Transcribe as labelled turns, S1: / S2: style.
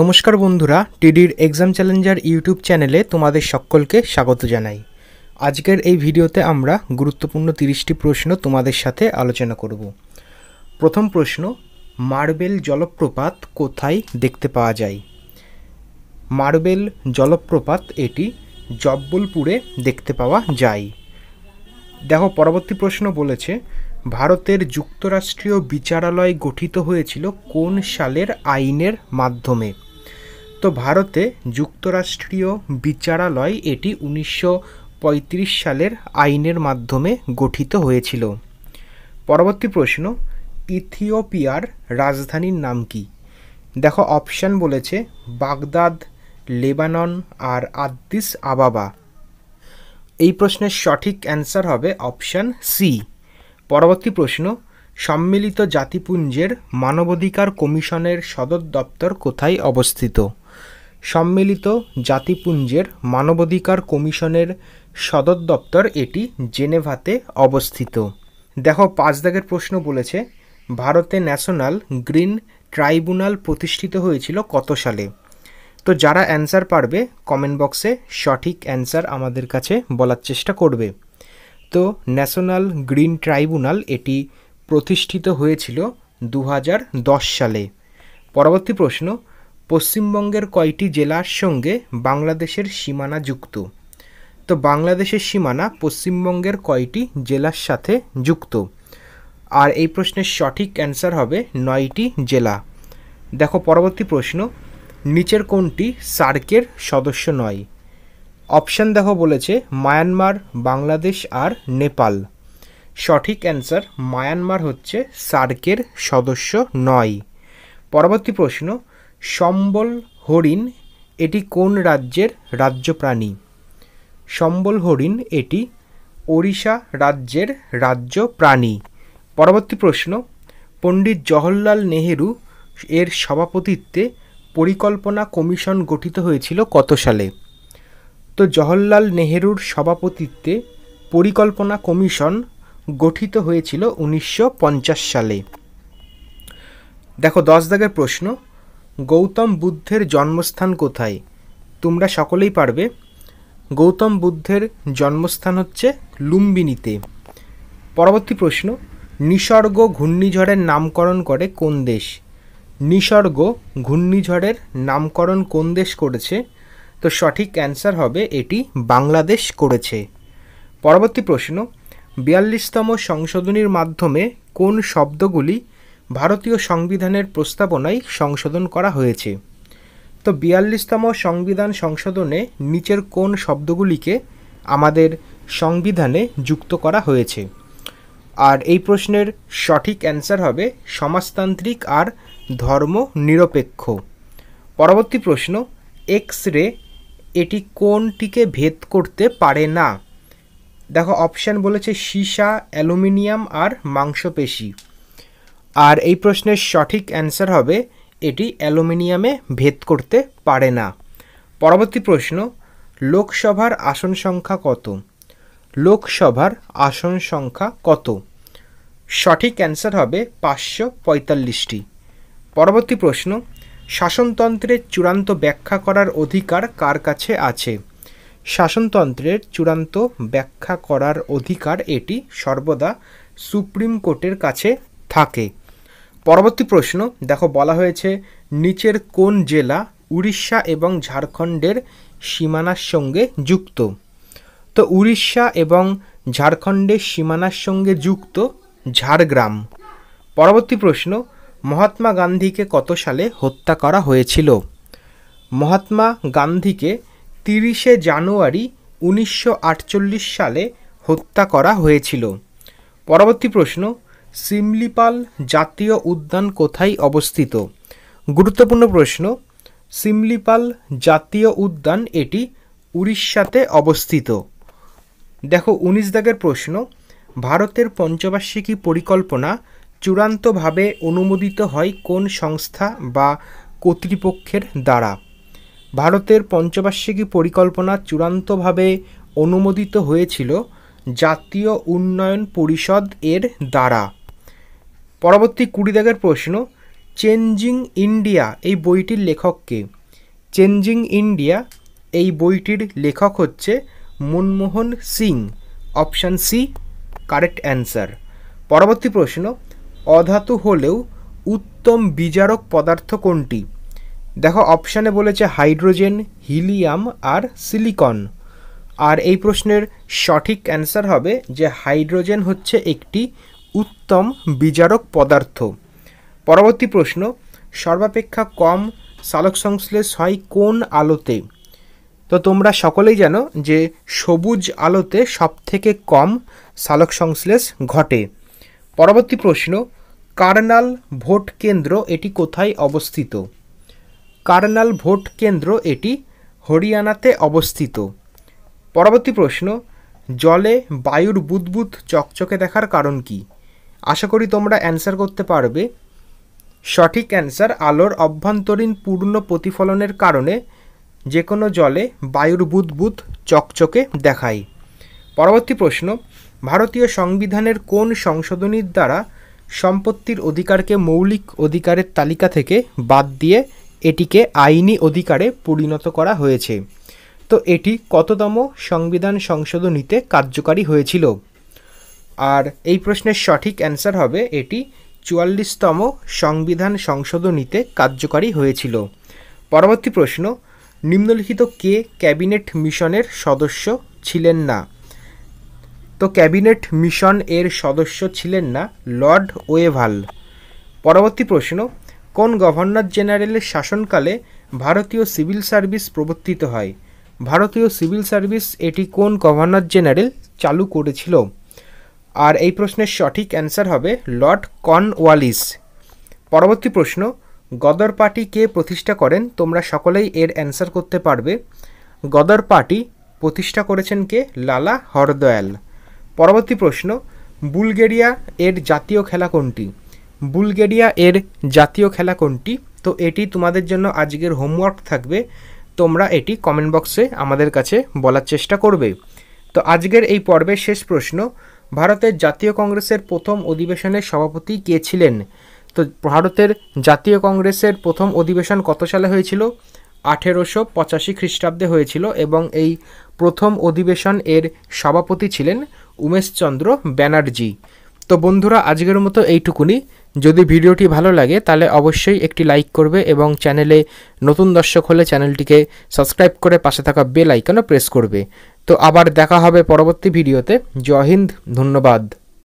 S1: নমস্কার বন্ধুরা টিডির exam Challenger YouTube চ্যানেলে তোমাদের সকলকে স্বাগত জানাই আজকের এই ভিডিওতে আমরা গুরুত্বপূর্ণ তিরিশটি প্রশ্ন তোমাদের সাথে আলোচনা করব প্রথম প্রশ্ন মার্বেল জলপ্রপাত কোথায় দেখতে পাওয়া যায় মার্বেল জলপ্রপাত এটি জব্বলপুরে দেখতে পাওয়া যায় দেখো পরবর্তী প্রশ্ন বলেছে ভারতের যুক্তরাষ্ট্রীয় বিচারালয় গঠিত হয়েছিল কোন সালের আইনের মাধ্যমে তো ভারতে যুক্তরাষ্ট্রীয় বিচারালয় এটি উনিশশো সালের আইনের মাধ্যমে গঠিত হয়েছিল পরবর্তী প্রশ্ন ইথিওপিয়ার রাজধানীর নাম কি দেখো অপশান বলেছে বাগদাদ লেবানন আর আদ্দিস আবাবা এই প্রশ্নের সঠিক অ্যান্সার হবে অপশান সি পরবর্তী প্রশ্ন সম্মিলিত জাতিপুঞ্জের মানবাধিকার কমিশনের সদর দপ্তর কোথায় অবস্থিত সম্মিলিত জাতিপুঞ্জের মানবাধিকার কমিশনের সদর দপ্তর এটি জেনেভাতে অবস্থিত দেখো পাঁচ দাগের প্রশ্ন বলেছে ভারতে ন্যাশনাল গ্রিন ট্রাইব্যুনাল প্রতিষ্ঠিত হয়েছিল কত সালে তো যারা অ্যান্সার পারবে কমেন্ট বক্সে সঠিক অ্যান্সার আমাদের কাছে বলার চেষ্টা করবে সংযুক্ত ন্যাশনাল গ্রিন ট্রাইব্যুনাল এটি প্রতিষ্ঠিত হয়েছিল দু সালে পরবর্তী প্রশ্ন পশ্চিমবঙ্গের কয়টি জেলার সঙ্গে বাংলাদেশের সীমানা যুক্ত তো বাংলাদেশের সীমানা পশ্চিমবঙ্গের কয়টি জেলার সাথে যুক্ত আর এই প্রশ্নের সঠিক অ্যান্সার হবে নয়টি জেলা দেখো পরবর্তী প্রশ্ন নিচের কোনটি সার্কের সদস্য নয় অপশান দেখো বলেছে মায়ানমার বাংলাদেশ আর নেপাল সঠিক অ্যান্সার মায়ানমার হচ্ছে সার্কের সদস্য নয় পরবর্তী প্রশ্ন সম্বল হরিণ এটি কোন রাজ্যের রাজ্য প্রাণী সম্বল হরিণ এটি ওড়িশা রাজ্যের রাজ্য প্রাণী পরবর্তী প্রশ্ন পণ্ডিত জওহরলাল নেহেরু এর সভাপতিত্বে পরিকল্পনা কমিশন গঠিত হয়েছিল কত সালে তো জওহরলাল নেহেরুর সভাপতিত্বে পরিকল্পনা কমিশন গঠিত হয়েছিল উনিশশো সালে দেখো দশ দাগের প্রশ্ন গৌতম বুদ্ধের জন্মস্থান কোথায় তোমরা সকলেই পারবে গৌতম বুদ্ধের জন্মস্থান হচ্ছে লুম্বিনীতে পরবর্তী প্রশ্ন নিসর্গ ঘূর্ণিঝড়ের নামকরণ করে কোন দেশ নিসর্গ ঘূর্ণিঝড়ের নামকরণ কোন দেশ করেছে তো সঠিক অ্যান্সার হবে এটি বাংলাদেশ করেছে পরবর্তী প্রশ্ন বিয়াল্লিশতম সংশোধনীর মাধ্যমে কোন শব্দগুলি ভারতীয় সংবিধানের প্রস্তাবনায় সংশোধন করা হয়েছে তো বিয়াল্লিশতম সংবিধান সংশোধনে নিচের কোন শব্দগুলিকে আমাদের সংবিধানে যুক্ত করা হয়েছে আর এই প্রশ্নের সঠিক অ্যান্সার হবে সমাজতান্ত্রিক আর ধর্ম নিরপেক্ষ পরবর্তী প্রশ্ন এক্স রে এটি কোনটিকে ভেদ করতে পারে না দেখো অপশান বলেছে সীসা অ্যালুমিনিয়াম আর মাংসপেশী আর এই প্রশ্নের সঠিক অ্যান্সার হবে এটি অ্যালুমিনিয়ামে ভেদ করতে পারে না পরবর্তী প্রশ্ন লোকসভার আসন সংখ্যা কত লোকসভার আসন সংখ্যা কত সঠিক অ্যান্সার হবে পাঁচশো পঁয়তাল্লিশটি পরবর্তী প্রশ্ন শাসনতন্ত্রের চূড়ান্ত ব্যাখ্যা করার অধিকার কার কাছে আছে শাসনতন্ত্রের চূড়ান্ত ব্যাখ্যা করার অধিকার এটি সর্বদা সুপ্রিম কোর্টের কাছে থাকে পরবর্তী প্রশ্ন দেখো বলা হয়েছে নিচের কোন জেলা উড়িষ্যা এবং ঝাড়খণ্ডের সীমানার সঙ্গে যুক্ত তো উড়িষ্যা এবং ঝাড়খণ্ডের সীমানার সঙ্গে যুক্ত ঝাড়গ্রাম পরবর্তী প্রশ্ন মহাত্মা গান্ধীকে কত সালে হত্যা করা হয়েছিল মহাত্মা গান্ধীকে তিরিশে জানুয়ারি উনিশশো সালে হত্যা করা হয়েছিল পরবর্তী প্রশ্ন সিমলিপাল জাতীয় উদ্যান কোথায় অবস্থিত গুরুত্বপূর্ণ প্রশ্ন সিমলিপাল জাতীয় উদ্যান এটি উড়িষ্যাতে অবস্থিত দেখো উনিশ দাগের প্রশ্ন ভারতের পঞ্চবার্ষিকী পরিকল্পনা চূড়ান্তভাবে অনুমোদিত হয় কোন সংস্থা বা কর্তৃপক্ষের দ্বারা ভারতের পঞ্চবার্ষিকী পরিকল্পনা চূড়ান্তভাবে অনুমোদিত হয়েছিল জাতীয় উন্নয়ন পরিষদ এর দ্বারা পরবর্তী কুড়ি দাগের প্রশ্ন চেঞ্জিং ইন্ডিয়া এই বইটির লেখককে চেঞ্জিং ইন্ডিয়া এই বইটির লেখক হচ্ছে Manmohan Singh option C correct answer পরবর্তী প্রশ্ন অধাতু হলেও উত্তম বিজারক পদার্থ কোনটি দেখো অপশানে বলেছে হাইড্রোজেন হিলিয়াম আর সিলিকন আর এই প্রশ্নের সঠিক অ্যান্সার হবে যে হাইড্রোজেন হচ্ছে একটি উত্তম বিজারক পদার্থ পরবর্তী প্রশ্ন সর্বাপেক্ষা কম সালক সংশ্লেষ হয় কোন আলোতে তো তোমরা সকলেই জানো যে সবুজ আলোতে সবথেকে কম সালক সংশ্লেষ ঘটে পরবর্তী প্রশ্ন কার্নাল ভোট কেন্দ্র এটি কোথায় অবস্থিত কার্নাল ভোট কেন্দ্র এটি হরিয়ানাতে অবস্থিত পরবর্তী প্রশ্ন জলে বায়ুর বুদবুদ চকচকে দেখার কারণ কি আশা করি তোমরা অ্যান্সার করতে পারবে সঠিক অ্যান্সার আলোর অভ্যন্তরীণ পূর্ণ প্রতিফলনের কারণে যে কোনো জলে বায়ুর বুদবুদ চকচকে দেখায় পরবর্তী প্রশ্ন ভারতীয় সংবিধানের কোন সংশোধনীর দ্বারা সম্পত্তির অধিকারকে মৌলিক অধিকারের তালিকা থেকে বাদ দিয়ে এটিকে আইনি অধিকারে পরিণত করা হয়েছে তো এটি কততম সংবিধান সংশোধনীতে কার্যকারী হয়েছিল আর এই প্রশ্নের সঠিক অ্যান্সার হবে এটি চুয়াল্লিশতম সংবিধান সংশোধনীতে কার্যকারী হয়েছিল পরবর্তী প্রশ্ন নিম্নলিখিত কে ক্যাবিনেট মিশনের সদস্য ছিলেন না তো ক্যাবিনেট মিশন এর সদস্য ছিলেন না লর্ড ওয়েভাল পরবর্তী প্রশ্ন কোন গভর্নর জেনারেলের শাসনকালে ভারতীয় সিভিল সার্ভিস প্রবর্তিত হয় ভারতীয় সিভিল সার্ভিস এটি কোন গভর্নর জেনারেল চালু করেছিল আর এই প্রশ্নের সঠিক অ্যান্সার হবে লর্ড ওয়ালিস পরবর্তী প্রশ্ন গদর পার্টি কে প্রতিষ্ঠা করেন তোমরা সকলেই এর অ্যান্সার করতে পারবে গদর পার্টি প্রতিষ্ঠা করেছেন কে লালা হরদয়াল পরবর্তী প্রশ্ন বুলগেরিয়া এর জাতীয় খেলা কোনটি বুলগেরিয়া এর জাতীয় খেলা কোনটি তো এটি তোমাদের জন্য আজকের হোমওয়ার্ক থাকবে তোমরা এটি কমেন্ট বক্সে আমাদের কাছে বলার চেষ্টা করবে তো আজকের এই পর্বের শেষ প্রশ্ন ভারতের জাতীয় কংগ্রেসের প্রথম অধিবেশনের সভাপতি কে ছিলেন তো ভারতের জাতীয় কংগ্রেসের প্রথম অধিবেশন কত সালে হয়েছিল আঠেরোশো পঁচাশি খ্রিস্টাব্দে হয়েছিল এবং এই প্রথম অধিবেশন এর সভাপতি ছিলেন উমেশচন্দ্র ব্যানার্জি তো বন্ধুরা আজকের মতো এইটুকুনি যদি ভিডিওটি ভালো লাগে তাহলে অবশ্যই একটি লাইক করবে এবং চ্যানেলে নতুন দর্শক হলে চ্যানেলটিকে সাবস্ক্রাইব করে পাশে থাকা বেল আইকনও প্রেস করবে তো আবার দেখা হবে পরবর্তী ভিডিওতে জয় হিন্দ ধন্যবাদ